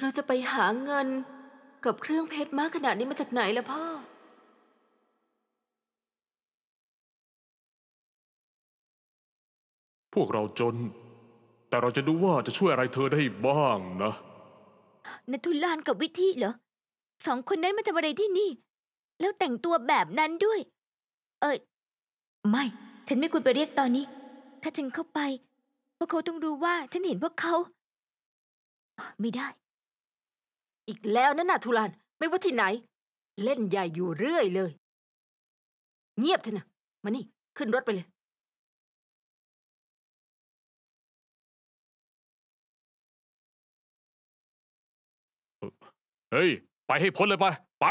เราจะไปหาเงินกับเครื่องเพชรมากขนาดนี้มาจากไหนล่ะพ่อ พวกเราจน แต่เราจะดูว่าจะช่วยอะไรเธอได้บ้างนะนทุลานกับวิธีเหรอ สองคนนั้นมาทำอะไรที่นี่ แล้วแต่งตัวแบบนั้นด้วย เอ้ยไม่ ฉันไม่ควรไปเรียกตอนนี้ ถ้าฉันเข้าไปพวกเขาต้องรู้ว่าฉันเห็นพวกเขา ไม่ได้อีกแล้วนะน่ะทุลานไม่ว่าที่ไหน เล่นใหญ่อยู่เรื่อยเลย เงียบเถอะนะมานี่ ขึ้นรถไปเลย เฮ้ย ไปให้พ้นเลยไปไป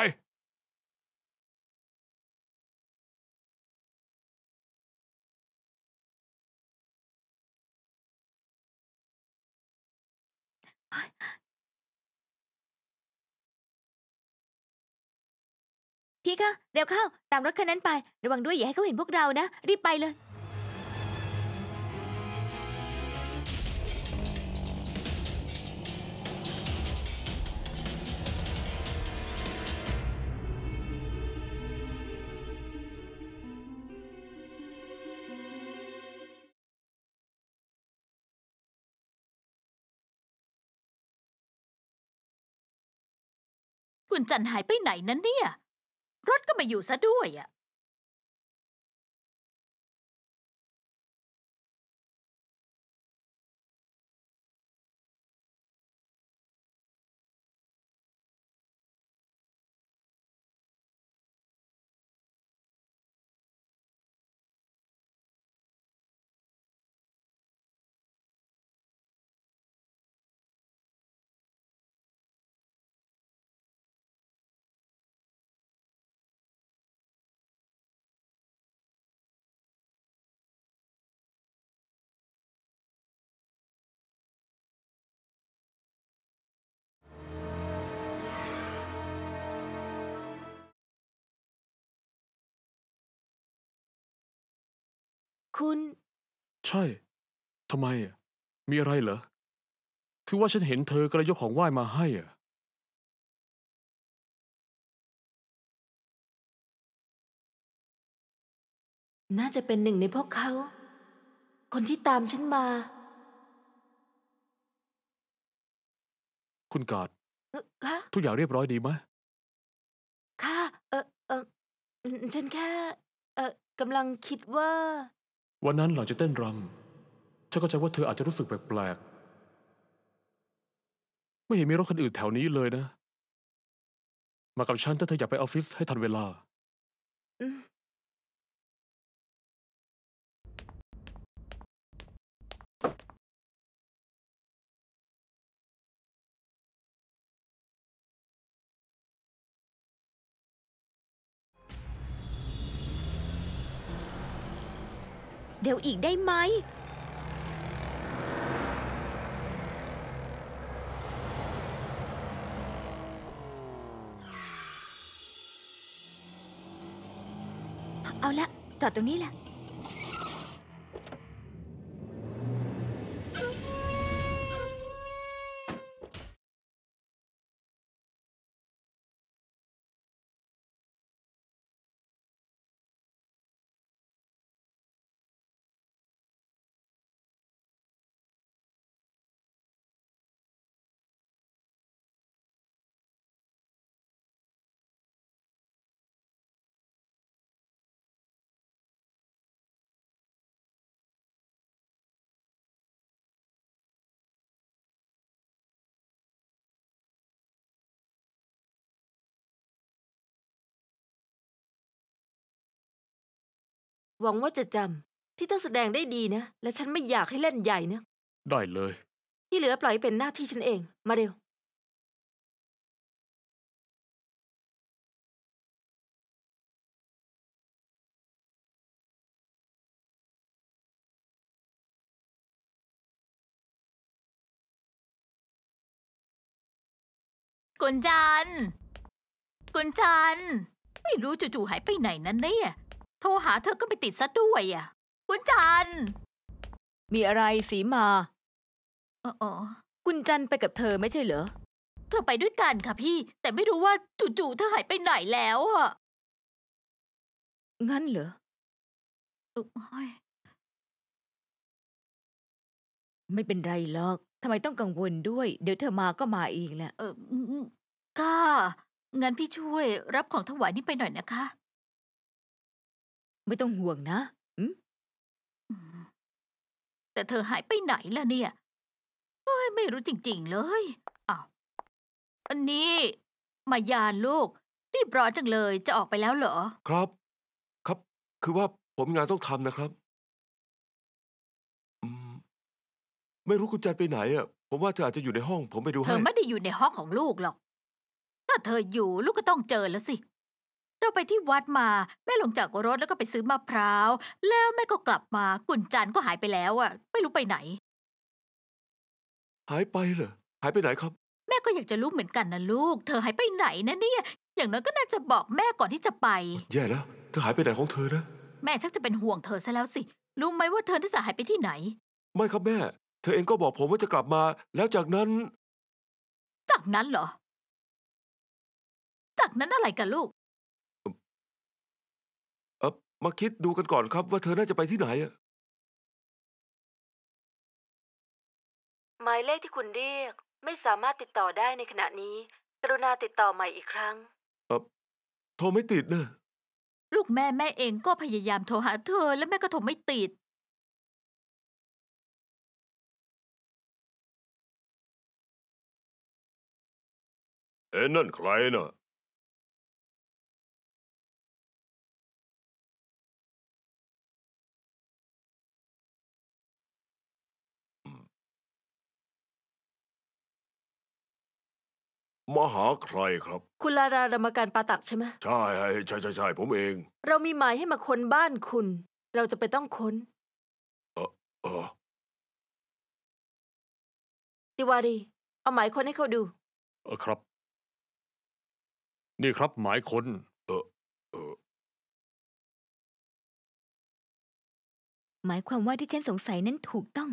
พี่คะเร็วเข้าตามรถคันนั้นไป ระวังด้วยอย่าให้เขาเห็นพวกเรานะ รีบไปเลย คุณจันหายไปไหนนั้นเนี่ยรถก็ไม่อยู่ซะด้วยอะคุณใช่ ทำไมอ่ะมีอะไรเหรอ คือว่าฉันเห็นเธอกระยกของไหว้มาให้อ่ะ น่าจะเป็นหนึ่งในพวกเขา คนที่ตามฉันมา คุณกาดทุกอย่างเรียบร้อยดีไหมค่ะ เออเออฉันแค่ เออกำลังคิดว่าวันนั้นหลังจากเต้นรำฉันก็ใจว่าเธออาจจะรู้สึกแปลกๆ ไม่เห็นมีรถคันอื่นแถวนี้เลยนะ มากับฉันถ้าเธออยากไปออฟฟิศให้ทันเวลาอืเดรยวอีกได้ไหมเอาละ จอดตรงนี้แหละหวังว่าจะจำที่ต้องแสดงได้ดีนะ และฉันไม่อยากให้เล่นใหญ่นะได้เลย ที่เหลือปล่อยเป็นหน้าที่ฉันเอง มาเร็ว กุนจันกุนจันไม่รู้จู่ๆหายไปไหนนั่นเนี่ยโทรหาเธอก็ไปติดซะด้วยอ่ะคุณจันมีอะไรสีมาอ๋อคุณจันไปกับเธอไม่ใช่เหรอ เธอไปด้วยกันค่ะพี่ แต่ไม่รู้ว่าจู่ๆเธอหายไปไหนแล้ว อ่ะ งั้นเหรอไม่เป็นไรหรอกทำไมต้องกังวลด้วย เดี๋ยวเธอมาก็มาเองแหละเออค่ะงั้นพี่ช่วย รับของถวายนี่ไปหน่อยนะคะไม่ต้องห่วงนะ แต่เธอหายไปไหนล่ะเนี่ย ไม่รู้จริงๆเลยอ้าวอันนี้ มายานลูกรีบร้อนจังเลยจะออกไปแล้วเหรอ ครับ ครับ คือว่าผมงานต้องทำนะครับมไม่รู้คุณจันไปไหนอ่ะ ผมว่าเธออาจจะอยู่ในห้อง ผมไปดูให้ เธอไม่ได้อยู่ในห้องของลูกหรอก ถ้าเธออยู่ลูกก็ต้องเจอแล้วสิเราไปที่วัดมา แม่ลงจากรถแล้วก็ไปซื้อมะพร้าวแล้วแม่ก็กลับมากุญจันก็หายไปแล้วอ่ะไม่รู้ไปไหน หายไปเหรอหายไปไหนครับ แม่ก็อยากจะรู้เหมือนกันนะลูกเธอหายไปไหนนะเนี่ยอย่างน้อยก็น่าจะบอกแม่ก่อนที่จะไปแย่แล้ว เธอหายไปไหนของเธอนะ แม่ชักจะเป็นห่วงเธอซะแล้วสิ รู้ไหมว่าเธอที่จะหายไปที่ไหน ไม่ครับแม่ เธอเองก็บอกผมว่าจะกลับมา แล้วจากนั้น จากนั้นเหรอ จากนั้นอะไรกันลูกมาคิดดูกันก่อนครับ ว่าเธอน่าจะไปที่ไหนอะหมายเลขที่คุณเรียก ไม่สามารถติดต่อได้ในขณะนี้ กรุณาติดต่อใหม่อีกครั้งเอ่อโทรไม่ติดนะ ลูกแม่แม่เองก็พยายามโทรหาเธอและแม่ก็โทรไม่ติด เอ็นนั่นใครน่ะมาหาใครครับ คุณลาราดมการปาตักใช่ไหมใช่ใช่ใช่ใช่ผมเอง เรามีหมายให้มาค้นบ้านคุณ เราจะไปต้องค้นเออเออติวารี เอาหมายค้นให้เขาดู เออครับ นี่ครับหมายค้นเออเออหมายความว่าที่ฉันสงสัยนั้นถูกต้อง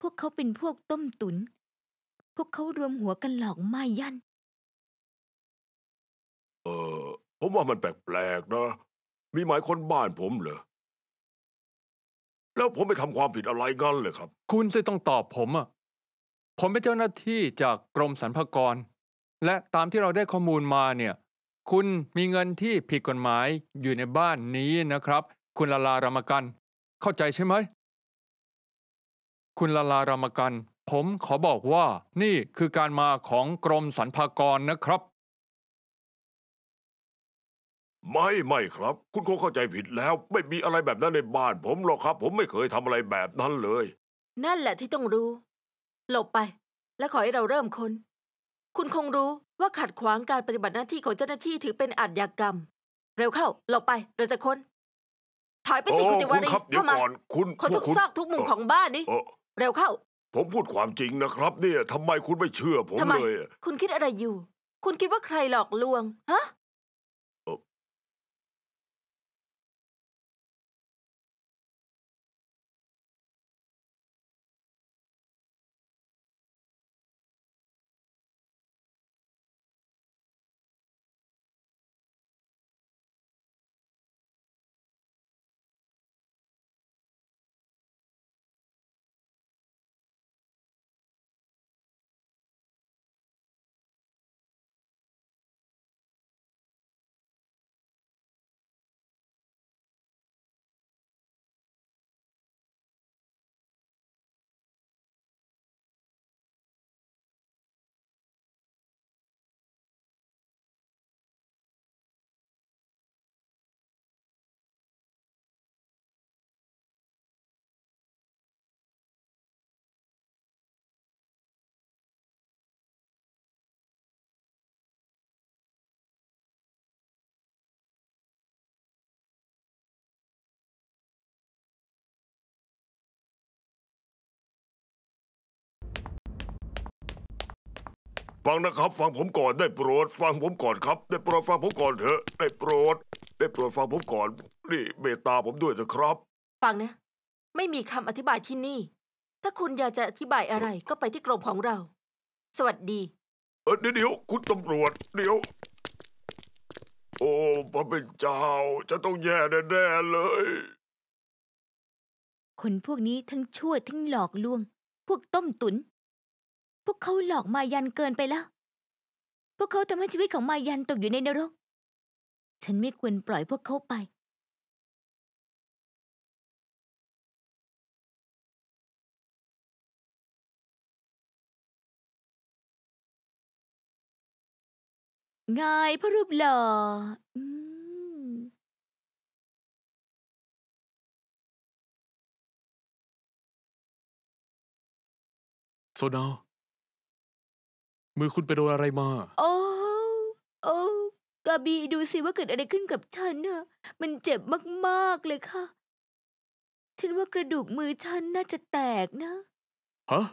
พวกเขาเป็นพวกต้มตุน๋นพวกเขารวมหัวกันหลอกไม่ยันเออผมว่ามันแปลกๆนะ มีหมายคนบ้านผมเหรอแล้วผมไปทำความผิดอะไรกันเลยครับ คุณสิต้องตอบผมอ่ะ ผมเป็นเจ้าหน้าที่จากกรมสรรพากร และตามที่เราได้ข้อมูลมาเนี่ย คุณมีเงินที่ผิดกฎหมายอยู่ในบ้านนี้นะครับ คุณลาลารามกัน เข้าใจใช่ไหม คุณลาลารามกันผมขอบอกว่านี่คือการมาของกรมสรรพากรนะครับ ไม่ไม่ครับ คุณคงเข้าใจผิดแล้วไม่มีอะไรแบบนั้นในบ้าน ผมหรอกครับ ผมไม่เคยทำอะไรแบบนั้นเลย นั่นแหละที่ต้องรู้ หลบไป และขอให้เราเริ่มคน้น คุณคงรู้ว่าขัดขวางการปฏิบัติหน้าที่ของเจ้าหน้าที่ถือเป็นอาชญากรรม เร็วเข้าหลบไป เราจะคน้นถอยไปสิคุณติวารี้คุณครับเวข้ามาคุณคนทุกซอกทุกมุมของบ้านนี้เร็วเข้าผมพูดความจริงนะครับเนี่ย ทำไมคุณไม่เชื่อผมมเลย คุณคิดอะไรอยู่ คุณคิดว่าใครหลอกลวง ฮะฟังนะครับฟังผมก่อนได้โปรด ฟังผมก่อนครับได้โปรดฟังผมก่อนเถอะได้โปรดได้โปรดฟังผมก่อนนี่เมตตาผมด้วยเถอะครับฟังนะ ไม่มีคำอธิบายที่นี่ ถ้าคุณอยากจะอธิบายอะไรก็ไปที่กรมของเรา สวัสดี เออเดี๋ยวคุณตำรวจ เดี๋ยว โอ้พระเป็นเจ้า จะต้องแย่แน่ๆเลยคนพวกนี้ทั้งชั่วทั้งหลอกลวง พวกต้มตุ๋นพวกเขาหลอกมายันเกินไปแล้ว พวกเขาทำให้ชีวิตของมายันตกอยู่ในนรก ฉันไม่ควรปล่อยพวกเขาไป ง่ายพระรูปหล่อโซดามือคุณไปโดนอะไรมาโอ้โอ้กาบีดูสิว่าเกิดอะไรขึ้นกับฉันน่ะมันเจ็บมาก ๆ เลยค่ะ ฉันว่ากระดูกมือฉันน่าจะแตกนะ ฮะ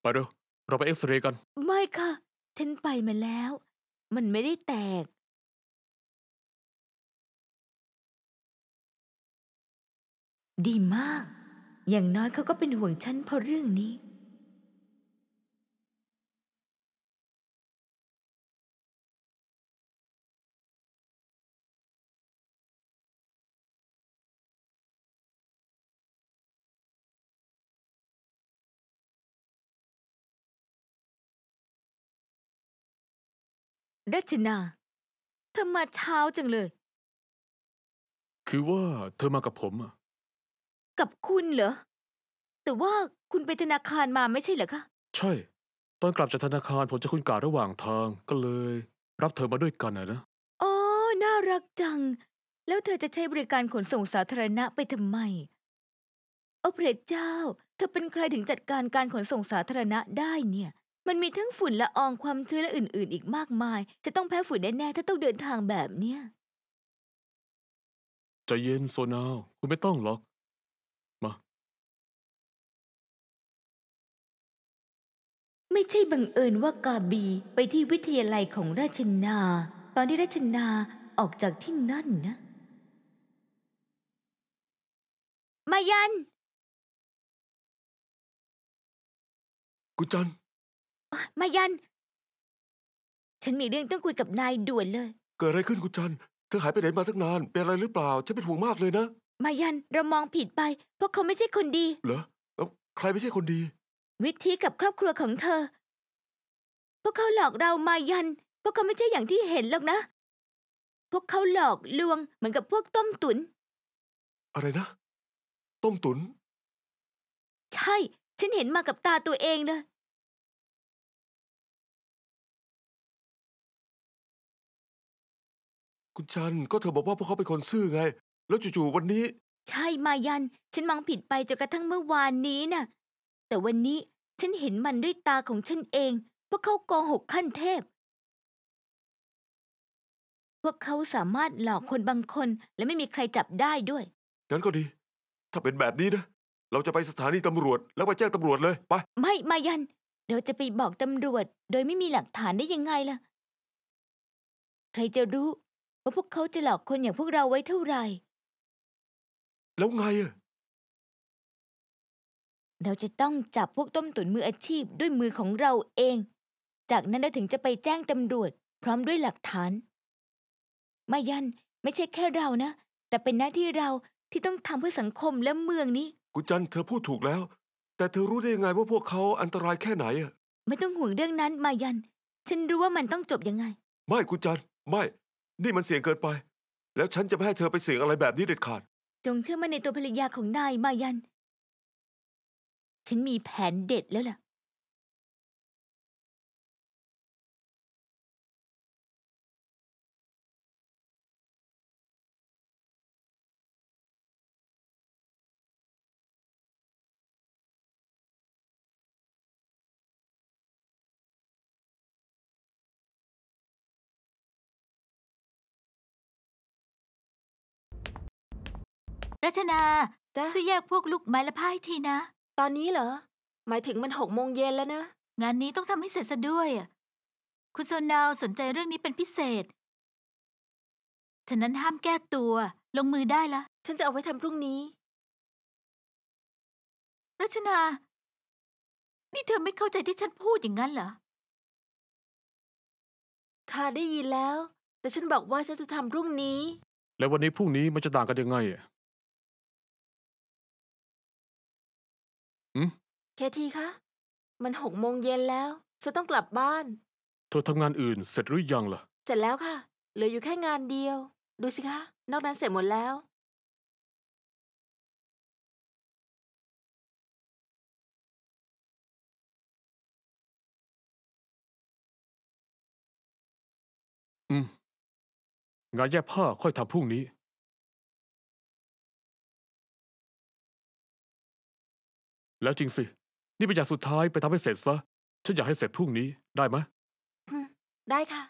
ไปเร็วเราไปเอ็กซเรย์กัน ไม่ค่ะ ฉันไปมาแล้ว มันไม่ได้แตก ดีมาก อย่างน้อยเขาก็เป็นห่วงฉันเพราะเรื่องนี้ดัชนาเธอมาเช้าจังเลย คือว่าเธอมากับผมอะกับคุณเหรอ แต่ว่าคุณไปธนาคารมาไม่ใช่เหรอคะ ใช่ ตอนกลับจากธนาคารผมจะคุณการะหว่างทาง ก็เลย รับเธอมาด้วยกันนะนะ อ๋อ น่ารักจัง แล้วเธอจะใช้บริการขนส่งสาธารณะไปทำไมโอเพระเจ้า เธอเป็นใครถึงจัดการการขนส่งสาธารณะได้เนี่ยมันมีทั้งฝุ่นละอองความชื้นและอื่นๆ อีกมากมาย จะต้องแพ้ฝุ่นแน่ๆถ้าต้องเดินทางแบบเนี้ยจะเย็นโซนาวคุณไม่ต้องหรอก มา ไม่ใช่บังเอิญว่ากาบี ไปที่วิทยาลัยของราชนา ตอนที่ราชนาออกจากที่นั่นนะมายันกุจันมายัน ฉันมีเรื่องต้องคุยกับนายด่วนเลย เกิดอะไรขึ้นคุณจันเธอหายไปไหนมาตั้งนาน เป็นอะไรหรือเปล่า ฉันเป็นห่วงมากเลยนะ มายันเรามองผิดไปเพราะเขาไม่ใช่คนดี เหรอ แล้วใครไม่ใช่คนดี วิธีกับครอบครัวของเธอ พวกเขาหลอกเรา มายัน พวกเขาไม่ใช่อย่างที่เห็นหรอกนะ พวกเขาหลอกลวงเหมือนกับพวกต้มตุนอะไรนะ ต้มตุ๋น ใช่ ฉันเห็นมากับตาตัวเองเลยคุณจันก็เธอบอกว่าพวกเขาเป็นคนซื่อไง แล้วจู่ๆวันนี้ ใช่มายันฉันมองผิดไปจนกระทั่งเมื่อวานนี้น่ะ แต่วันนี้ฉันเห็นมันด้วยตาของฉันเอง พวกเขาโกหกขั้นเทพ พวกเขาสามารถหลอกคนบางคน และไม่มีใครจับได้ด้วยงั้นก็ดี ถ้าเป็นแบบนี้นะเราจะไปสถานีตำรวจแล้วไปแจ้งตำรวจเลยไปไม่มายันเราจะไปบอกตำรวจ โดยไม่มีหลักฐานได้ยังไงล่ะ ใครจะรู้ว่าพวกเขาจะหลอกคนอย่างพวกเราไว้เท่าไหร่ แล้วไงอะ เราจะต้องจับพวกต้มตุ๋นมืออาชีพด้วยมือของเราเอง จากนั้นเราถึงจะไปแจ้งตำรวจพร้อมด้วยหลักฐาน มายันไม่ใช่แค่เรานะ แต่เป็นหน้าที่เราที่ต้องทำเพื่อสังคมและเมืองนี้ กุญจันเธอพูดถูกแล้ว แต่เธอรู้ได้ยังไงว่าพวกเขาอันตรายแค่ไหนอะ ไม่ต้องห่วงเรื่องนั้น มายัน ฉันรู้ว่ามันต้องจบยังไง ไม่กุญจันไม่นี่มันเสี่ยงเกินไป แล้วฉันจะไม่ให้เธอไปเสี่ยงอะไรแบบนี้เด็ดขาด จงเชื่อมั่นในตัวภรรยาของนาย มายัน ฉันมีแผนเด็ดแล้วล่ะรัชนาจ้ช่วยแยกพวกลูกไม้และผ้าให้ทีนะ ตอนนี้เหรอ หมายถึงมันหกโมงเย็นแล้วนะ งานนี้ต้องทำให้เสร็จซะด้วย คุณโซนาวสนใจเรื่องนี้เป็นพิเศษ ฉะนั้นห้ามแก้ตัว ลงมือได้ละ ฉันจะเอาไว้ทำพรุ่งนี้ รัชนานี่เธอไม่เข้าใจที่ฉันพูดอย่างนั้นเหรอค่ะได้ยินแล้ว แต่ฉันบอกว่าฉันจะทำพรุ่งนี้ แล้ววันนี้พรุ่งนี้มันจะต่างกันยังไงอ่ะอืมเคทีคะ มันหกโมงเย็นแล้วฉันต้องกลับบ้านเธอทำงานอื่นเสร็จหรือยังล่ะ เสร็จแล้วค่ะเหลืออยู่แค่งานเดียว ดูสิคะ นอกนั้นเสร็จหมดแล้ว อืม งานแยกผ้าค่อยทำพรุ่งนี้แล้วจริงสิ นี่เป็นอย่างสุดท้ายไปทำให้เสร็จซะ ฉันอยากให้เสร็จพรุ่งนี้ ได้ไหมได้ค่ะ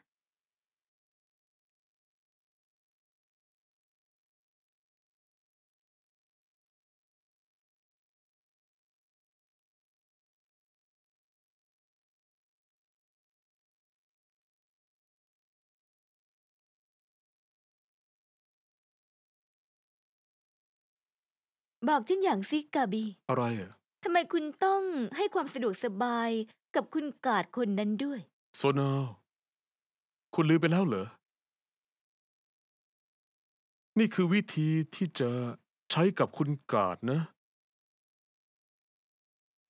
บอกฉันอย่างสิกาบี อะไรอะทำไมคุณต้องให้ความสะดวกสบายกับคุณกาดคนนั้นด้วย โซนา คุณลืมไปแล้วเหรอ นี่คือวิธีที่จะใช้กับคุณกาดนะ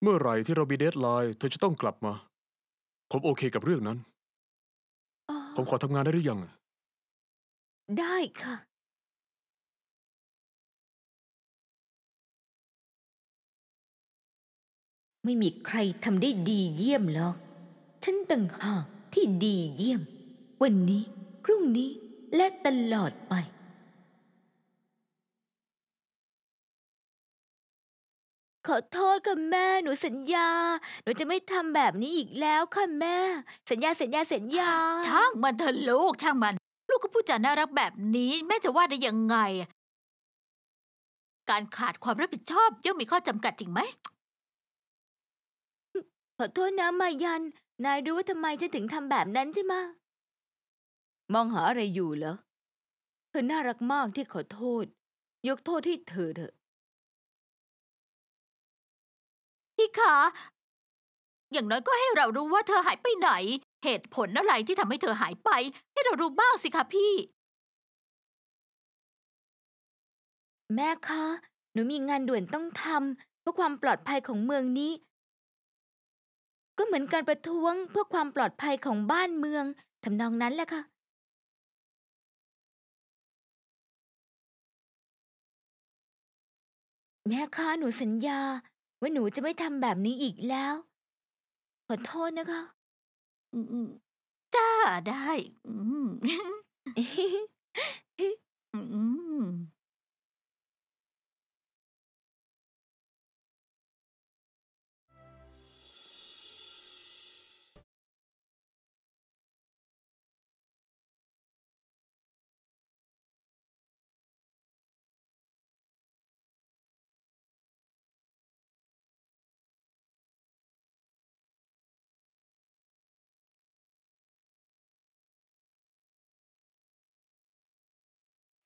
เมื่อไหร่ที่เรามีเดทไลน์เธอจะต้องกลับมา ผมโอเคกับเรื่องนั้น ผมขอทำงานได้หรือยัง ได้ค่ะไม่มีใครทำได้ดีเยี่ยมหรอก ฉันต่างหากที่ดีเยี่ยม วันนี้พรุ่งนี้ และตลอดไป ขอโทษค่ะแม่หนูสัญญา หนูจะไม่ทำแบบนี้อีกแล้วค่ะแม่ สัญญา สัญญา สัญญา ช่างมันเถอะลูกช่างมัน ลูกก็พูดจาน่ารักแบบนี้ แม่จะว่าได้ยังไง การขาดความรับผิดชอบย่อมมีข้อจำกัดจริงไหมขอโทษนะมายัน นายรู้ว่าทำไมฉันถึงทำแบบนั้นใช่ไหม มองหาอะไรอยู่เหรอ เธอน่ารักมากที่ขอโทษ ยกโทษให้เธอเถอะ พี่ขาอย่างน้อยก็ให้เรารู้ว่าเธอหายไปไหน เหตุผลอะไรที่ทำให้เธอหายไป ให้เรารู้บ้างสิคะพี่ แม่คะหนูมีงานด่วนต้องทำเพื่อความปลอดภัยของเมืองนี้ก็เหมือนการประท้วงเพื่อความปลอดภัยของบ้านเมือง ทำนองนั้นแหละค่ะ แม่คาหนูสัญญาว่าหนูจะไม่ทำแบบนี้อีกแล้ว ขอโทษนะคะจ้าได้ อืม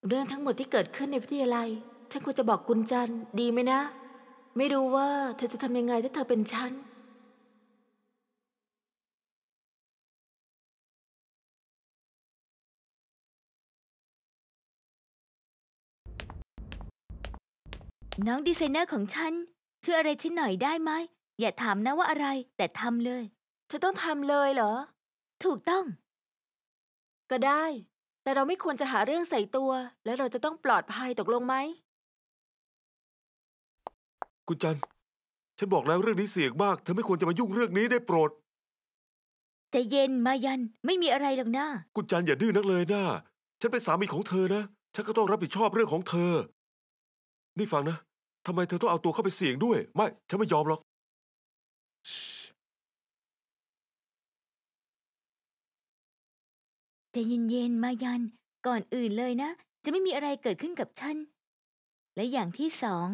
เรื่องทั้งหมดที่เกิดขึ้นในวิทยาลัยฉันควรจะบอกกุญจันดีไหมนะ ไม่รู้ว่าเธอจะทำยังไงถ้าเธอเป็นฉัน น้องดีไซเนอร์ของฉันช่วยอะไรฉันหน่อยได้ไหม อย่าถามนะว่าอะไร แต่ทำเลย ฉันต้องทำเลยเหรอ ถูกต้อง ก็ได้แต่เราไม่ควรจะหาเรื่องใส่ตัว แล้วเราจะต้องปลอดภัยตกลงไหมคุณจันฉันบอกแล้วเรื่องนี้เสี่ยงมากเธอไม่ควรจะมายุ่งเรื่องนี้ได้โปรดจะเย็นมายันไม่มีอะไรหรอกนะคุณจันอย่าดื้อนักเลยนะฉันเป็นสามีของเธอนะฉันก็ต้องรับผิดชอบเรื่องของเธอ นี่ฟังนะทำไมเธอต้องเอาตัวเข้าไปเสี่ยงด้วยไม่ฉันไม่ยอมหรอกจจเย็นๆมายันก่อนอื่นเลยนะ จะไม่มีอะไรเกิดขึ้นกับฉันและอย่างที่สอง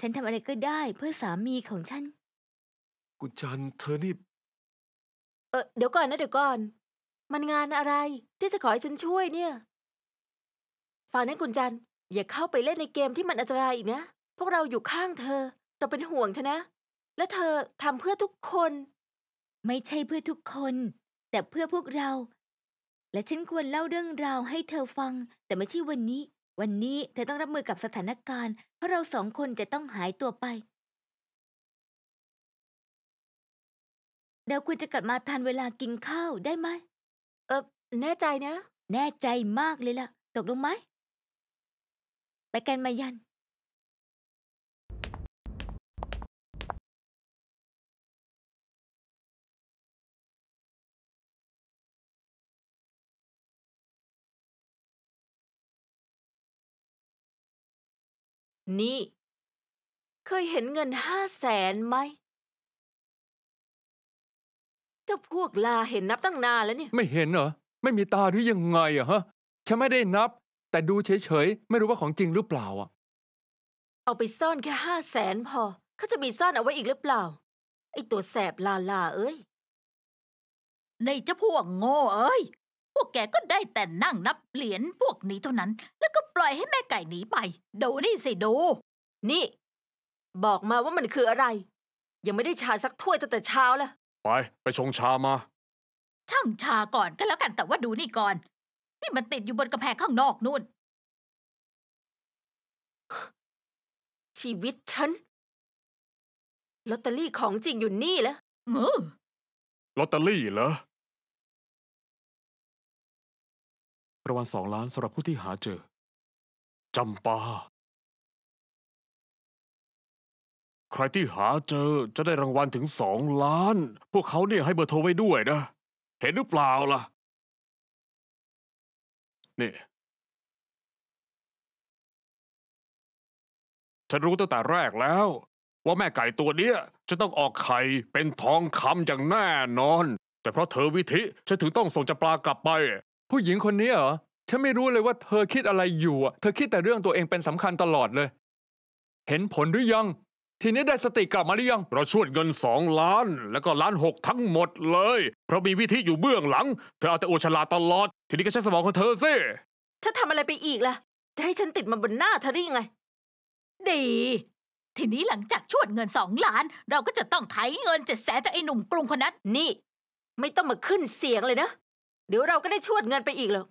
ฉันทำอะไรก็ได้เพื่อสามีของฉันกุจันเธอนี่เออเดี๋ยวก่อนนะเดี๋ยวก่อน มันงานอะไรที่จะขอให้ฉันช่วยเนี่ยฟังนะกุญจันอย่าเข้าไปเล่นในเกมที่มันอันตรายอีกนะ พวกเราอยู่ข้างเธอเราเป็นห่วงเธอนะ และเธอทำเพื่อทุกคน ไม่ใช่เพื่อทุกคน แต่เพื่อพวกเราและฉันควรเล่าเรื่องราวให้เธอฟัง แต่ไม่ใช่วันนี้ วันนี้เธอต้องรับมือกับสถานการณ์ เพราะเราสองคนจะต้องหายตัวไปเราควรจะกลับมาทานเวลากินข้าวได้ไหม เออแน่ใจนะ แน่ใจมากเลยล่ะตกลงไหม ไปกันมายันนี่เคยเห็นเงินห้าแสนไหมเจ้าพวกลาเห็นนับตั้งนานแล้วเนี่ยไม่เห็นเหรอไม่มีตาหรือยังไงอะฮะฉันไม่ได้นับ แต่ดูเฉยๆไม่รู้ว่าของจริงหรือเปล่าอะเอาไปซ่อนแค่ห้าแสนพอเขาจะมีซ่อนเอาไว้อีกหรือเปล่า ไอตัวแสบลาลาเอ้ยในเจ้าพวกโง่เอ้ย พวกแกก็ได้แต่นั่งนับเหรียญพวกนี้เท่านั้น แล้วก็ปล่อยให้แม่ไก่หนีไป ดูนี่สิดู นี่ บอกมาว่ามันคืออะไร ยังไม่ได้ชาสักถ้วยตั้งแต่เช้าแล้วไป ไปชงชามา ช่างชาก่อนก็แล้วกันแต่ว่าดูนี่ก่อน นี่มันติดอยู่บนกระแพงข้างนอกนู่น ชีวิตฉัน ลอตเตอรี่ของจริงอยู่นี่แล้วเออลอตเตอรี่เหรอ ประวันสองล้านสำหรับผู้ที่หาเจอจำปาใครที่หาเจอจะได้รางวัลถึงสองล้าน พวกเขาเนี่ยให้เบอร์โทรไว้ด้วยนะ เห็นหรือเปล่าล่ะ นี่ ฉันรู้ตั้งแต่แรกแล้ว ว่าแม่ไก่ตัวเนี้ย จะต้องออกไข่เป็นทองคำอย่างแน่นอน แต่เพราะเธอวิธิฉันถึงต้องส่งจะปลากลับไป ผู้หญิงคนนี้เหรอฉันไม่รู้เลยว่าเธอคิดอะไรอยู่อ่ะเธอคิดแต่เรื่องตัวเองเป็นสำคัญตลอดเลย เห็นผลหรือยัง ทีนี้ได้สติกลับมาหรือยัง เราช่วยเงินสองล้าน แล้วก็ล้านหกทั้งหมดเลย เพราะมีวิธีอยู่เบื้องหลัง เธอเอาแต่อุชลาตลอด ทีนี้ก็ใช้สมองของเธอสิเธอทำอะไรไปอีกล่ะ จะให้ฉันติดมาบนหน้าเธอได้ยังไง ดี ทีนี้หลังจากช่วยเงินสองล้าน เราก็จะต้องไถเงินเจ็ดแสนจากไอ้หนุ่มกรุงคนนั้นนี่ ไม่ต้องมาขึ้นเสียงเลยนะ เดี๋ยวเราก็ได้ช่วยเงินไปอีกแล้ว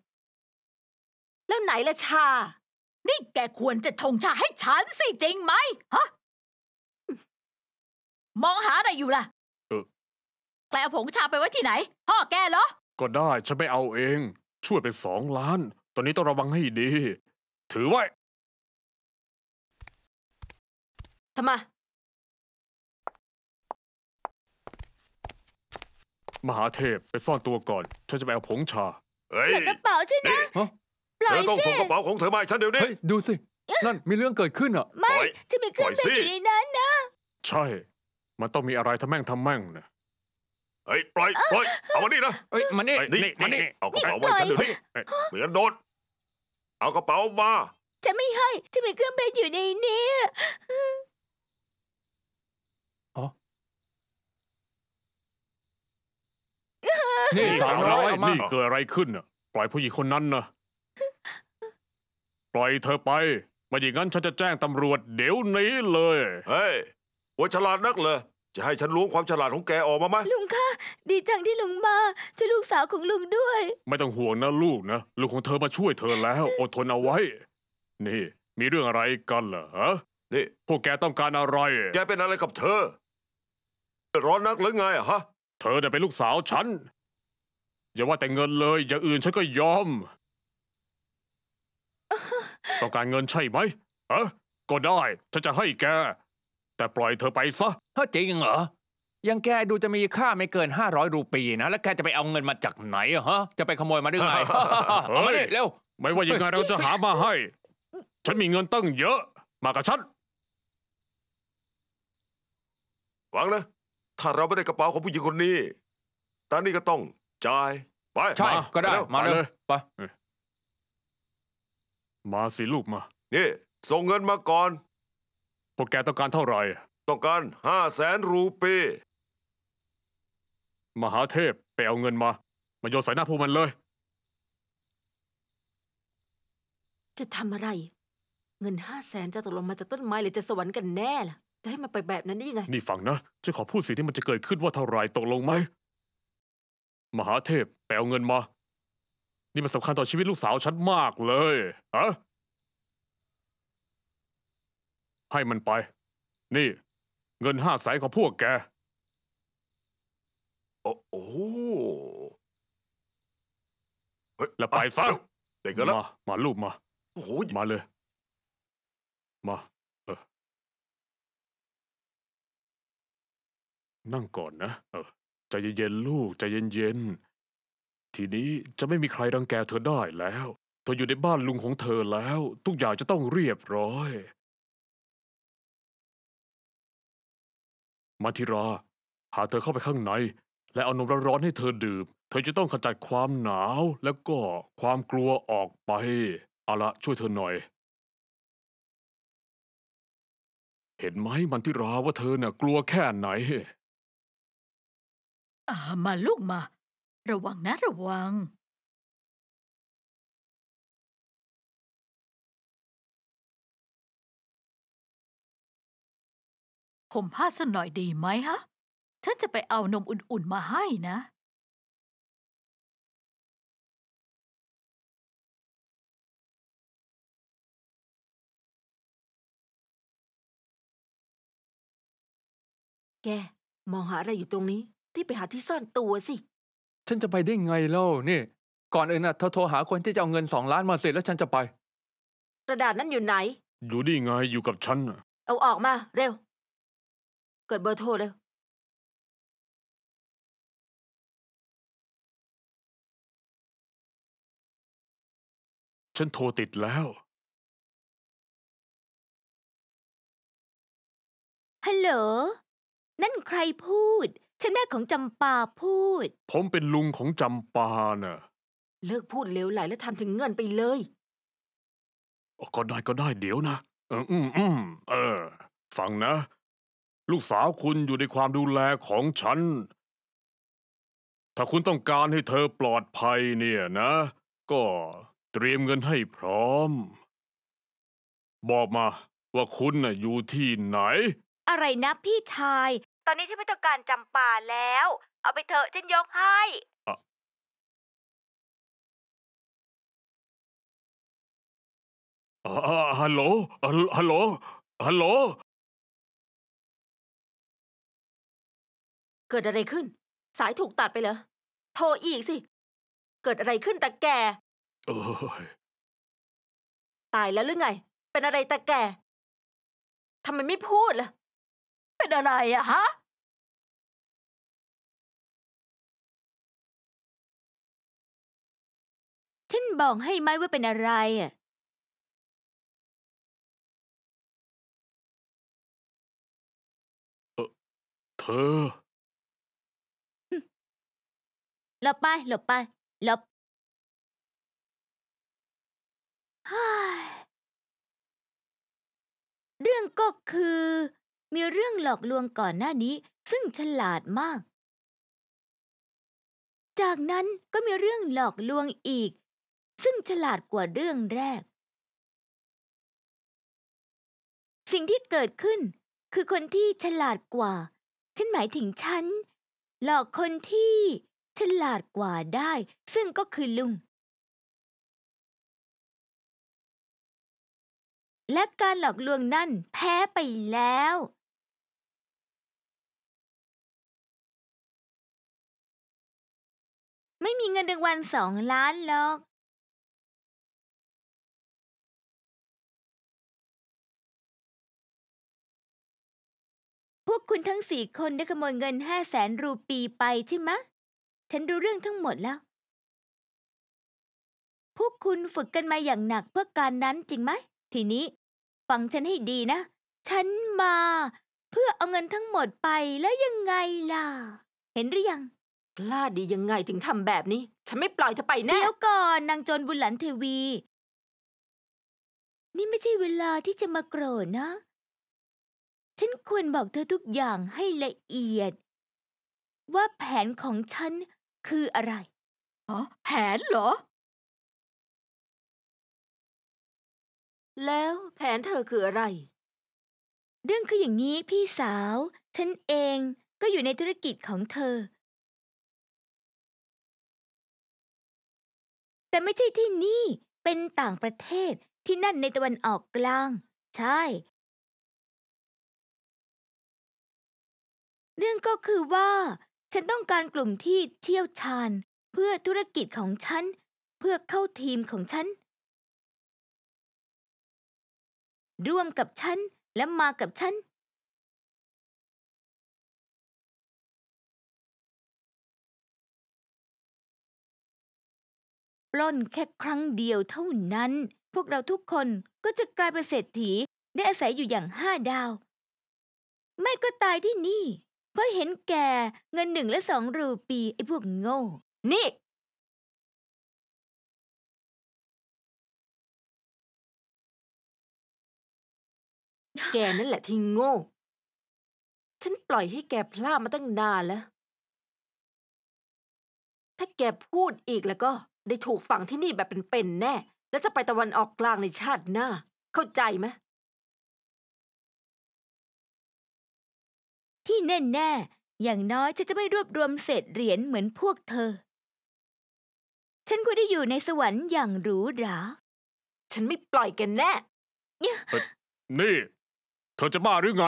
แล้วไหนละชา นี่แกควรจะชงชาให้ฉันสิจริงไหมฮะมองหาอะไรอยู่ล่ะเออแกเอาผงชาไปไว้ที่ไหน พ่อแกเหรอ ก็ได้ ฉันไม่เอาเอง ช่วยไปสองล้าน ตอนนี้ต้องระวังให้ดี ถือไว้ ทำไมมหาเทพไปซ่อนตัวก่อน ฉันจะไปเอาผงชา เฮ้ยกระเป๋าใช่ไหมฮะปล่เธอยิต้องส่งกระเป๋าของเธอมาให้ฉันเดี๋ยวนี้ เฮ้ย ดูสิ นั่นมีเรื่องเกิดขึ้นอ่ะไม่ปล่อยฉันมีเครื่อง่เป็นอยู่ในนั้นนะใช่ มันต้องมีอะไรทำแม่งทำแม่งนะเฮ้ย ปล่อยปล่อย เอามานี่นะเอ้ย มานี่นี่มานี่เอากระเป๋ามาให้ฉันเดี๋ยวนี้เหมือนโดนเอากระเป๋ามา จะไม่ให้ที่มีเครื่องเป็นอยู่ในนี้นี่สาวน้อยนี่เกิดอะไรขึ้นน่ะ ปล่อยผู้หญิงคนนั้นนะปล่อยเธอไปไม่อย่างนั้นฉันจะแจ้งตำรวจ เดี๋ยวนี้เลยเฮ้ยโอฉลาดนักเลย จะให้ฉันล้วงความฉลาดของแกออกมาไหมลุงคะ ดีจังที่ลุงมาช่วยลูกสาวของลุงด้วย ไม่ต้องห่วงนะลูกนะลูกของเธอมาช่วยเธอแล้วอดทนเอาไว้นี่ มีเรื่องอะไรกันเหรอฮะนี่พวกแกต้องการอะไร แกเป็นอะไรกับเธอร้อนนักหรือไงอะฮะ เธอเนี่ยเป็นลูกสาวฉันอย่าว่าแต่เงินเลย อย่างอื่นฉันก็ยอมต้องการเงินใช่ไหมเออก็ได้ ฉันจะให้แก แต่ปล่อยเธอไปซะถ้าจริงเหรอ ยังแกดูจะมีค่าไม่เกิน 500รูปีนะ แล้วแกจะไปเอาเงินมาจากไหนอะฮะ จะไปขโมยมาได้ไงเอามาเร็ว ไม่ว่ายังไง เราจะหามาให้ ฉันมีเงินตั้งเยอะ มากับฉัน วางเลยถ้าเราไม่ได้กระเป๋าของผู้หญิงคนนี้ ตอนนี้ก็ต้องจ่าย ไปใช่ก็ได้ มาเลยไปมาสิลูกมา นี่ ส่งเงินมาก่อน พวกแกต้องการเท่าไหร่ต้องการห้าแสนรูปี มหาเทพไปเอาเงินมา มาโยนใส่หน้าพวกมันเลย จะทำอะไร เงินห้าแสนจะตกลงมาจากต้นไม้หรือจะสวรรค์กันแน่ล่ะจะให้มันไปแบบนั้นได้ยังไง นี่ฟังนะฉันขอพูดสิ่งที่มันจะเกิดขึ้นว่าเท่าไรตกลงไหม มหาเทพไปเอาเงินมานี่มันสำคัญต่อชีวิตลูกสาวฉันมากเลยอะให้มันไป นี่เงินห้าแสนของพวกแก โอ้โหเฮ้ยแล้วไปซะเด็กก็แล้วมามาลูกมาโอ้โหมาเลย มา เออ นั่งก่อนนะ เออใจเย็นๆลูกใจเย็นๆทีนี้จะไม่มีใครรังแกเธอได้แล้ว เธออยู่ในบ้านลุงของเธอแล้วทุกอย่างจะต้องเรียบร้อยมาธิราพาเธอเข้าไปข้างในและเอานมร้อนๆให้เธอดื่มเธอจะต้องขจัดความหนาว และก็ความกลัวออกไปเอาละช่วยเธอหน่อย เห็นไหมมันทิราว่าเธอเน่ะ กลัวแค่ไหนอ่ามาลูกมาระวังนะระวัง ผมผ้าสักหน่อยดีไหมฮะ ฉันจะไปเอานมอุ่นๆ มาให้นะ แก มองหาอะไรอยู่ตรงนี้รีบไปหาที่ซ่อนตัวสิฉันจะไปได้ไงเล่านี่ ก่อนอื่นน่ะเธอโทรหาคนที่จะเอาเงินสองล้านมาเสร็จแล้วฉันจะไป กระดาษนั้นอยู่ไหน อยู่ดีไงอยู่กับฉันน่ะเอาออกมาเร็ว เกิดเบอร์โทรเร็วฉันโทรติดแล้ว ฮัลโหลนั่นใครพูดฉันแม่ของจำปาพูด ผมเป็นลุงของจำปาน่ะ เลิกพูดเลวไหลและทำถึงเงินไปเลย ก็ได้ก็ได้เดี๋ยวนะออืมอืมเออ ฟังนะ ลูกสาวคุณอยู่ในความดูแลของฉัน ถ้าคุณต้องการให้เธอปลอดภัยเนี่ยนะ ก็เตรียมเงินให้พร้อม บอกมาว่าคุณน่ะอยู่ที่ไหน อะไรนะ พี่ชายอนนี้ฉันไม่ต้องการจำป่าแล้ว เอาไปเถอะฉันยกให้อ่อฮัลโหล ฮัลโหล ฮัลโหล เกิดอะไรขึ้น สายถูกตัดไปเหรอ โทรอีกสิ เกิดอะไรขึ้นตาแก่เอตายแล้วหรือไง เป็นอะไรตาแก่ทำไมไม่พูดล่ะ เป็นอะไรอะฮะฉันบอกให้ไหมว่าเป็นอะไรอ่ะเธอหลบไป หลบไป หลบเรื่องก็คือ มีเรื่องหลอกลวงก่อนหน้านี้ซึ่งฉลาดมาก จากนั้นก็มีเรื่องหลอกลวงอีกซึ่งฉลาดกว่าเรื่องแรก สิ่งที่เกิดขึ้นคือคนที่ฉลาดกว่า ฉันหมายถึงฉัน หลอกคนที่ฉลาดกว่าได้ ซึ่งก็คือลุง และการหลอกลวงนั่นแพ้ไปแล้ว ไม่มีเงินรางวัลสองล้านหรอกพวกคุณทั้งสี่คนได้ขโมยเงินห้าแสนรูปีไปใช่ไหมฉันรู้เรื่องทั้งหมดแล้ว พวกคุณฝึกกันมาอย่างหนักเพื่อการนั้นจริงไหม ทีนี้ฟังฉันให้ดีนะ ฉันมา เพื่อเอาเงินทั้งหมดไปแล้วยังไงล่ะ เห็นหรือยัง กล้าดียังไงถึงทำแบบนี้ ฉันไม่ปล่อยเธอไปแน่เดี๋ยวก่อนนางจนบุญหลันเทวี นี่ไม่ใช่เวลาที่จะมาโกรธนะฉันควรบอกเธอทุกอย่างให้ละเอียด ว่าแผนของฉันคืออะไร อ๋อ แผนเหรอ แล้วแผนเธอคืออะไรเรื่องคืออย่างนี้พี่สาว ฉันเองก็อยู่ในธุรกิจของเธอ แต่ไม่ใช่ที่นี่เป็นต่างประเทศที่นั่นในตะวันออกกลาง ใช่เรื่องก็คือว่า ฉันต้องการกลุ่มที่เที่ยวชาญเพื่อธุรกิจของฉัน เพื่อเข้าทีมของฉัน ร่วมกับฉัน และมากับฉันปล้นแค่ครั้งเดียวเท่านั้น พวกเราทุกคนก็จะกลายเป็นเศรษฐีได้อาศัยอยู่อย่างห้าดาว ไม่ก็ตายที่นี่ราะเห็นแก่ เงินหนึ่งและสองรูปี ไอ้พวกโง่ นี่ แกนั่นแหละที่โง่ ฉันปล่อยให้แกพลาดมาตั้งนานแล้ว ถ้าแกพูดอีกแล้วก็ได้ถูกฝังที่นี่แบบเป็นๆแน่ แล้วจะไปตะวันออกกลางในชาติหน้า เข้าใจไหมที่แน่ๆอย่างน้อย ฉันจะไม่รวบรวมเศษเหรียญเหมือนพวกเธอ ฉันควรได้อยู่ในสวรรค์อย่างหรูหรา ฉันไม่ปล่อยกันแน่ นี่ เธอจะบ้าหรือไง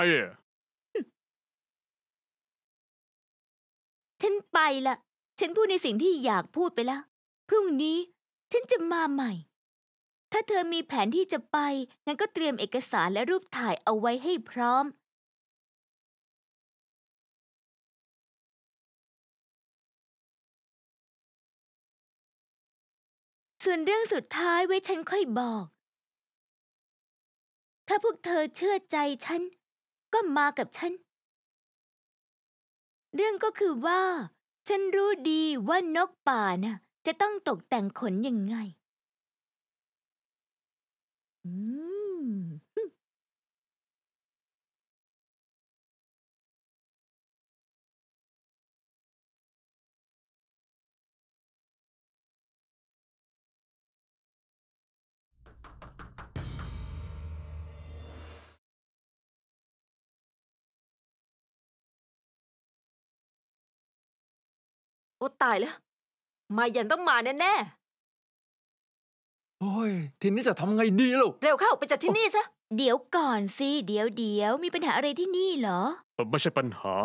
ฉันไปละฉันพูดในสิ่งที่อยากพูดไปแล้ว พรุ่งนี้ฉันจะมาใหม่ ถ้าเธอมีแผนที่จะไป งั้นก็เตรียมเอกสารและรูปถ่ายเอาไว้ให้พร้อมส่วนเรื่องสุดท้ายไว้ฉันค่อยบอก ถ้าพวกเธอเชื่อใจฉันก็มากับฉัน เรื่องก็คือว่า ฉันรู้ดีว่านกป่าน่ะ จะต้องตกแต่งขนยังไง อืมโอ้ตายแล้ว มายันต้องมาแน่แน่โอ้ย ทีนี้จะทำไงดีล่ะเร็วเข้าไปจากที่นี่ซะ เดี๋ยวก่อนสิเดี๋ยวเดี๋ยว มีปัญหาอะไรที่นี่เหรอ ไม่ใช่ปัญหา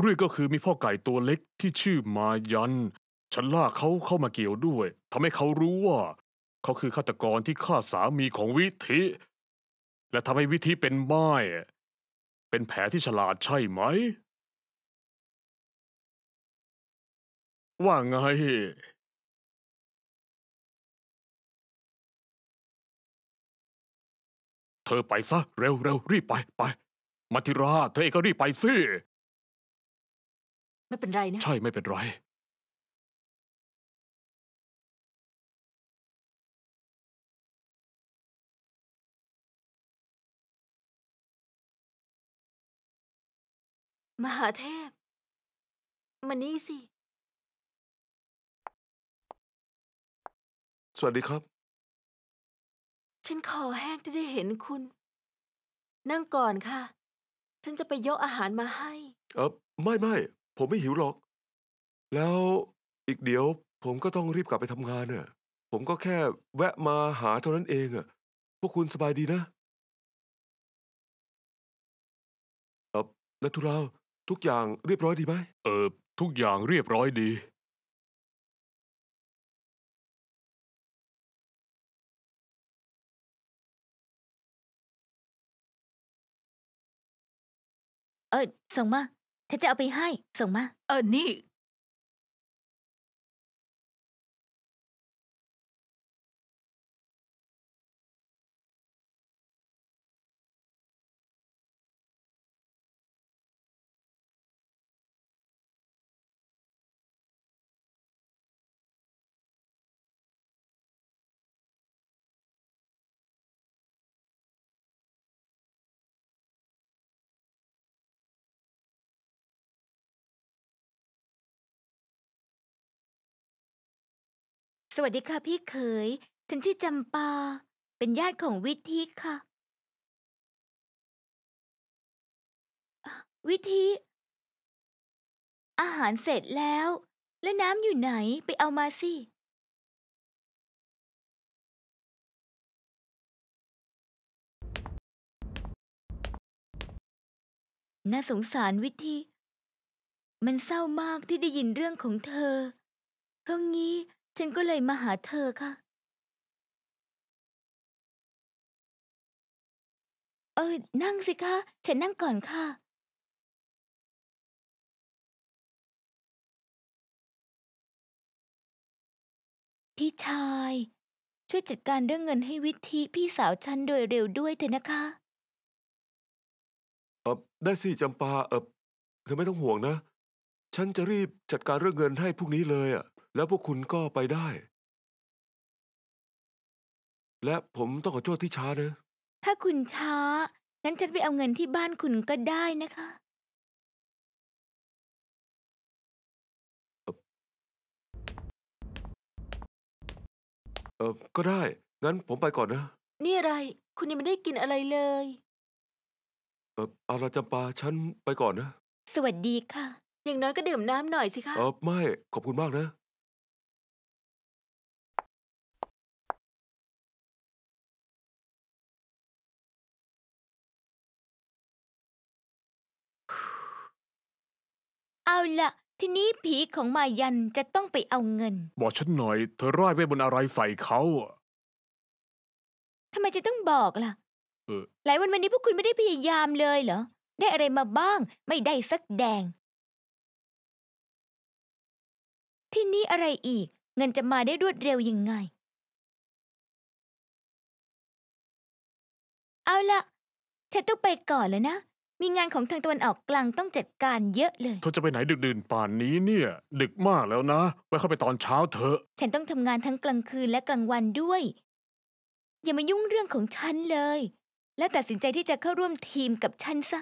เรื่องก็คือมีพ่อไก่ตัวเล็กที่ชื่อมายัน ฉันล่าเขาเข้ามาเกี่ยวด้วยทำให้เขารู้ว่าเขาคือฆาตกรที่ฆ่าสามีของวิธิ และทำให้วิธีเป็นไม้เป็นแผลที่ฉลาดใช่ไหมว่าไง เธอไปซะ เร็วเร็วรีบไปไป มาทิราเธอเองก็รีบไปสิไม่เป็นไรนะใช่ ไม่เป็นไรมหาเทพมานี่สิสวัสดีครับ ฉันคอแห้งที่ได้เห็นคุณ นั่งก่อนค่ะ ฉันจะไปยกอาหารมาให้ เออไม่ไม่ผมไม่หิวหรอก แล้วอีกเดี๋ยวผมก็ต้องรีบกลับไปทำงานเน่ะผมก็แค่แวะมาหาเท่านั้นเองอ่ะ พวกคุณสบายดีนะ เออนัทุราทุกอย่างเรียบร้อยดีไหม เออทุกอย่างเรียบร้อยดีเออส่งมา เธอจะเอาไปให้ ส่งมา เออนี่วัสดีค่ะพี่เขยฉันชื่อจำปา เป็นญาติของวิธีค่ะ วิธี อาหารเสร็จแล้ว แล้วน้ำอยู่ไหนไปเอามาสิ น่าสงสารวิธีมันเศร้ามากที่ได้ยินเรื่องของเธอเพราะงี้ฉันก็เลยมาหาเธอค่ะ เออนั่งสิคะ ฉันนั่งก่อนค่ะ พี่ชายช่วยจัดการเรื่องเงินให้วิธีพี่สาวฉันโดยเร็วด้วยเถอะนะคะเออได้สิจำปาเออเธอไม่ต้องห่วงนะ ฉันจะรีบจัดการเรื่องเงินให้พรุ่งนี้เลยอ่ะแล้วพวกคุณก็ไปได้ และผมต้องขอโทษที่ช้าเนอะถ้าคุณช้า งั้นฉันไปเอาเงินที่บ้านคุณก็ได้นะคะ เออก็ได้ งั้นผมไปก่อนนะ นี่อะไร คุณยังไม่ได้กินอะไรเลย เอออาราจำปาฉันไปก่อนนะ สวัสดีค่ะ อย่างน้อยก็ดื่มน้ำหน่อยสิคะเออไม่ ขอบคุณมากนะเอาละทีนี้ผีของมายันจะต้องไปเอาเงิน บอกฉันหน่อยเธอร่ายไวบนอะไรใส่เขาทำไมจะต้องบอกล่ะ หลายวันวันนี้พวกคุณไม่ได้พยายามเลยเหรอ ได้อะไรมาบ้างไม่ได้สักแดง ที่นี้อะไรอีก เงินจะมาได้รวดเร็วยังไง เอาละฉันต้องไปก่อนแล้วนะมีงานของทางตะวันออกกลางต้องจัดการเยอะเลยเธอจะไปไหนดึกดื่นป่านนี้เนี่ยดึกมากแล้วนะ ไว้เข้าไปตอนเช้าเถอะ ฉันต้องทำงานทั้งกลางคืนและกลางวันด้วย อย่ามายุ่งเรื่องของฉันเลย และตัดสินใจที่จะเข้าร่วมทีมกับฉันซะ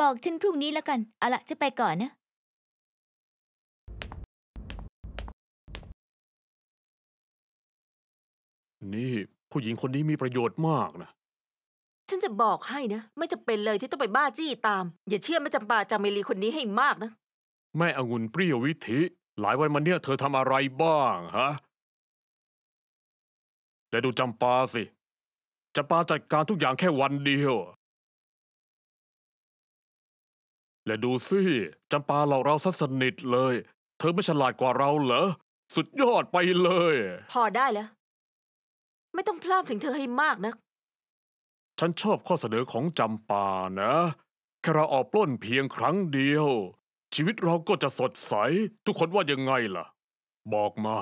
บอกฉันพรุ่งนี้แล้วกัน เอาละจะไปก่อนนะ นี่ผู้หญิงคนนี้มีประโยชน์มากนะ ฉันจะบอกให้นะไม่จำเป็นเลยที่ต้องไปบ้าจี้ตาม อย่าเชื่อแม่จำปาจามิลีคนนี้ให้มากนะแม่องุ่นเปรี้ยววิถีหลายวันมาเนี่ยเธอทำอะไรบ้างฮะแล้วดูจำปาสิจำปาจัดการทุกอย่างแค่วันเดียว และดูสิจำปาเราเราสนิทเลย เธอไม่ฉลาดกว่าเราเหรอสุดยอดไปเลย พอได้แล้วไม่ต้องพลาดถึงเธอให้มากนะ ฉันชอบข้อเสนอของจำปานะ แค่เราออกปล้นเพียงครั้งเดียว ชีวิตเราก็จะสดใส ทุกคนว่ายังไงล่ะ บอกมา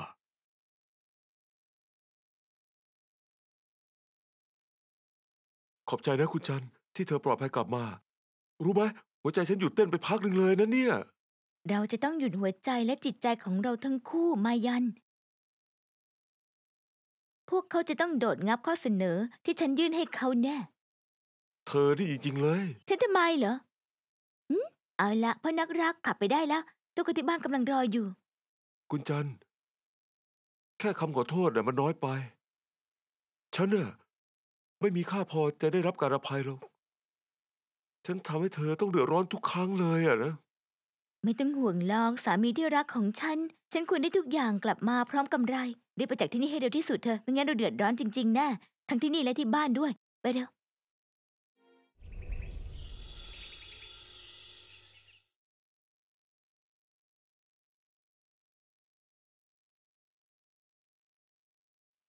ขอบใจนะคุณจันที่เธอปลอดภัยกลับมา รู้ไหมหัวใจฉันหยุดเต้นไปพักหนึ่งเลยนะเนี่ย เราจะต้องหยุดหัวใจและจิตใจของเราทั้งคู่ มายันวกเขาจะต้องโดดงับข้อเสนอที่ฉันยื่นให้เขาแน่ เธออีกจริงเลย ฉันทำไมเหรออืมเอาละพ่อนักรักขับไปได้แล้วตุ๊กที่บ้านกำลังรออยู่ คุณจันแค่คำขอโทษน่มันน้อยไป ฉันน่ยไม่มีค่าพอจะได้รับการอภัยหรอก ฉันทำให้เธอต้องเดือดร้อนทุกครั้งเลย อ่ะนะ ไม่ต้องห่วงลองสามีที่รักของฉัน ฉันควรได้ทุกอย่างกลับมาพร้อมกำไรรีบไปจากที่นี่ให้เร็วที่สุดเถอะไม่งั้นเราเดือดร้อนจริงๆ นะทั้งที่นี่และที่บ้านด้วยไปเร็ว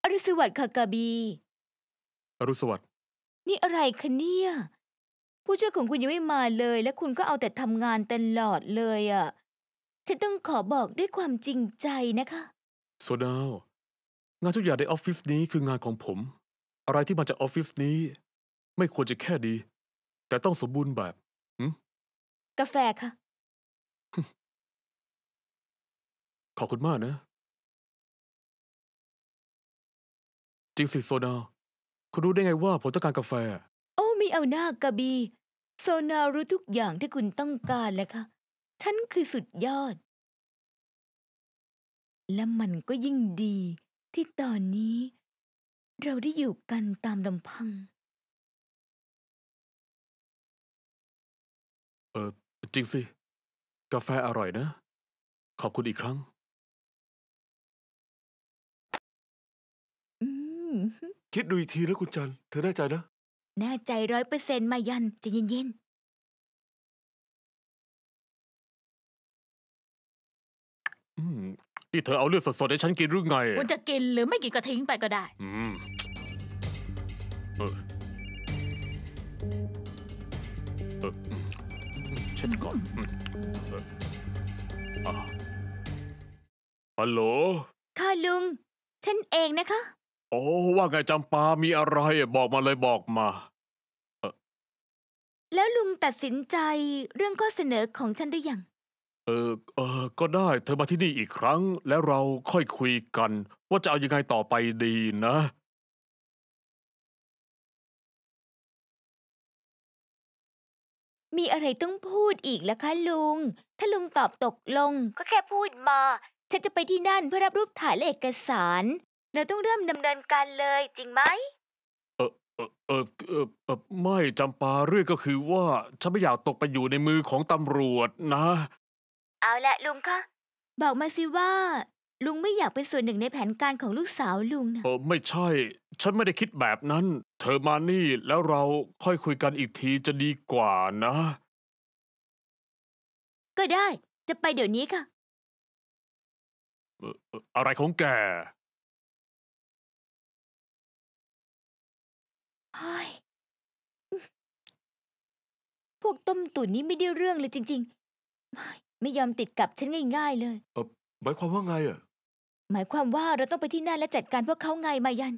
อรุสวัสดิ์คากาบี อรุสวัสดิ์นี่อะไรคะเนี่ย ผู้ช่วยของคุณยังไม่มาเลย และคุณก็เอาแต่ทำงานตลอดเลยอะ่ะ ฉันต้องขอบอกด้วยความจริงใจนะคะโซดาวงานทุกอย่างในออฟฟิศนี้คืองานของผม อะไรที่มาจากออฟฟิศนี้ ไม่ควรจะแค่ดี แต่ต้องสมบูรณ์แบบ กาแฟค่ะ ขอบคุณมากนะ จริงสิโซนาคุณรู้ได้ไงว่าผมต้องการกาแฟโอ้มีเอาหน้ากบี โซนารู้ทุกอย่างที่คุณต้องการและค่ะ ฉันคือสุดยอด และมันก็ยิ่งดีที่ตอนนี้ เราได้อยู่กันตามลำพัง เออจริงสิ กาแฟอร่อยนะ ขอบคุณอีกครั้ง คิดดูอีกทีนะคุณจันเธอแน่ใจนะ แน่ใจร้อยเปอร์เซ็นต์มายันจะเย็นอืมนี่เธอเอาเลือดสดๆ ให้ฉันกินหรือไงคุณจะกินหรือไม่กินก็ทิ้งไปก็ได้อืมเออเออเชก่อนฮัลโหลค่ะลุง ฉันเองนะคะ โอ้ว่าไงจำปา มีอะไรบอกมาเลยบอกมา แล้วลุงตัดสินใจเรื่องข้อเสนอของฉันหรือยังเออเออ ก็ได้เธอมาที่นี่อีกครั้ง แล้วเราค่อยคุยกัน ว่าจะเอายังไงต่อไปดีนะ มีอะไรต้องพูดอีกล่ะคะลุง ถ้าลุงตอบตกลง ก็แค่พูดมา ฉันจะไปที่นั่นเพื่อรับรูปถ่ายลเอกสาร เราต้องเริ่มดำเนินการเลยจริงไหม เออเออเออเออเออไม่จำปาเรื่องก็คือว่า ฉันไม่อยากตกไปอยู่ในมือของตำรวจนะเอาละลุงคะบอกมาสิว่า ลุงไม่อยากเป็นส่วนหนึ่งในแผนการของลูกสาวลุงนะโอ้ไม่ใช่ ฉันไม่ได้คิดแบบนั้น เธอมานี่แล้วเราค่อยคุยกันอีกทีจะดีกว่านะ ก็ได้ จะไปเดี๋ยวนี้ค่ะ อะไรของแกยพวกต้มตุ๋นนี้ไม่ได้เรื่องเลยจริง ๆไม่ยอมติดกับฉันง่าย ๆ เลยหมายความว่าไงอ่ะหมายความว่าเราต้องไปที่นั่นและจัดการพวกเขาไงมายัน